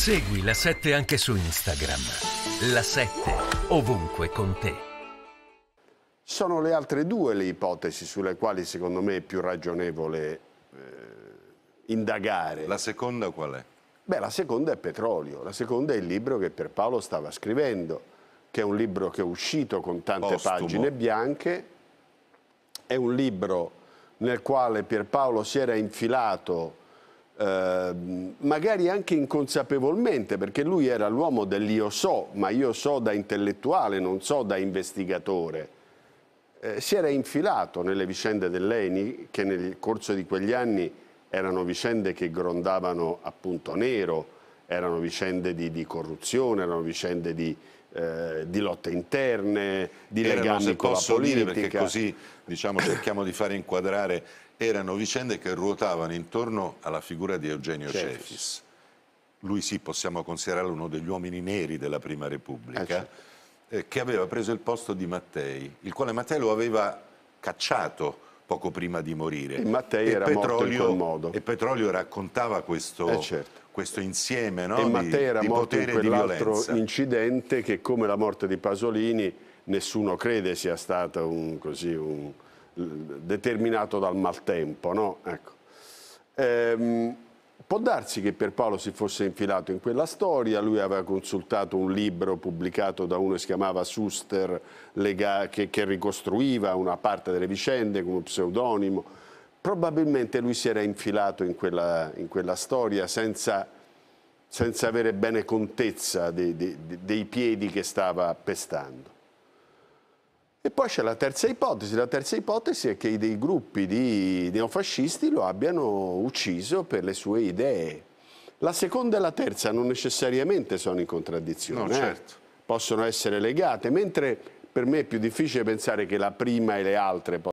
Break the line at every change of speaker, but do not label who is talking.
Segui la 7 anche su Instagram. La 7 ovunque con te.
sono le altre due le ipotesi sulle quali secondo me è più ragionevole eh, indagare.
La seconda qual è?
Beh, la seconda è Petrolio, la seconda è il libro che per Paolo stava scrivendo, che è un libro che è uscito con tante Postumo. pagine bianche, è un libro nel quale Pierpaolo si era infilato Ehm, magari anche inconsapevolmente, perché lui era l'uomo dell'io so, ma io so da intellettuale, non so da investigatore, eh, si era infilato nelle vicende dell'ENI, che nel corso di quegli anni erano vicende che grondavano appunto nero, erano vicende di, di corruzione, erano vicende di, eh, di lotte interne, di legami con la politica. Dire, perché così diciamo, cerchiamo di fare inquadrare, erano vicende che
ruotavano intorno alla figura di Eugenio Cefis. Cefis. Lui sì, possiamo considerarlo uno degli uomini neri della Prima Repubblica, eh, certo. eh, che aveva preso il posto di Mattei, il quale Mattei lo aveva cacciato poco prima di morire. E Mattei e era Petrolio, morto in quel
modo. E Petrolio raccontava questo, eh, certo questo insieme no? e Matera, di, di potere e di violenza. incidente che come la morte di Pasolini nessuno crede sia stato un, così, un, determinato dal maltempo. No? Ecco. Ehm, può darsi che per si fosse infilato in quella storia, lui aveva consultato un libro pubblicato da uno che si chiamava Suster, che, che ricostruiva una parte delle vicende con un pseudonimo, probabilmente lui si era infilato in quella, in quella storia senza, senza, avere bene contezza dei, dei, dei piedi che stava pestando. E poi c'è la terza ipotesi, la terza ipotesi è che dei gruppi di neofascisti lo abbiano ucciso per le sue idee. La seconda e la terza non necessariamente sono in contraddizione, no, eh. certo. eh? possono essere legate, mentre per me è più difficile pensare che la prima e le altre possano